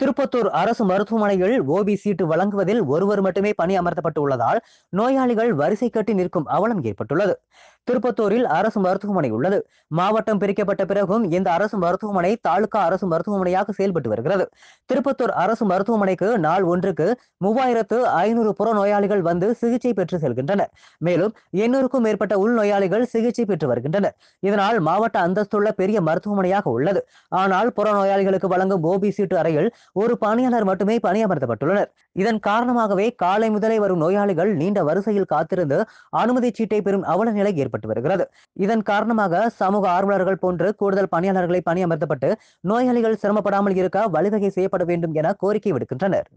திருப்பத்தூர் அரசு மருத்துவமனையில் ஓபி சீட்டு வழங்குவதில் ஒருவர் மட்டுமே பணி அமர்த்தப்பட்டு உள்ளதால் நோயாளிகள் வரிசை கட்டி நிற்கும் அவலம் ஏற்பட்டுள்ளது திருப்பத்தூரில் அரசு மருத்துவமனை உள்ளது மாவட்டம் பிரிக்கப்பட்ட பிறகும் இந்த அரசு மருத்துவமனை தாலுகா அரசு மருத்துவமனையாக செயல்பட்டு வருகிறது திருப்பத்தூர் அரசு மருத்துவமனைக்கு நாள் ஒன்றுக்கு மூவாயிரத்து ஐநூறு புற நோயாளிகள் வந்து சிகிச்சை பெற்று செல்கின்றனர் மேலும் எண்ணூறுக்கும் மேற்பட்ட உள்நோயாளிகள் சிகிச்சை பெற்று வருகின்றனர் இதனால் மாவட்ட அந்தஸ்துள்ள பெரிய மருத்துவமனையாக உள்ளது ஆனால் புற நோயாளிகளுக்கு வழங்கும் ஓபி சீட்டு அறையில் ஒரு பணியாளர் மட்டுமே பணியமர்த்தப்பட்டுள்ளனர் இதன் காரணமாகவே காலை முதலே வரும் நோயாளிகள் நீண்ட வரிசையில் காத்திருந்து அனுமதி சீட்டை பெறும் அவல நிலை ஏற்பட்டது செய்யப்பட்டு வருகிறது இதன் காரணமாக சமூக ஆர்வலர்கள் போன்று கூடுதல் பணியாளர்களை பணியமர்த்தப்பட்டு நோயாளிகள் சிரமப்படாமல் இருக்க வழிவகை செய்யப்பட வேண்டும் என கோரிக்கை விடுக்கின்றனர்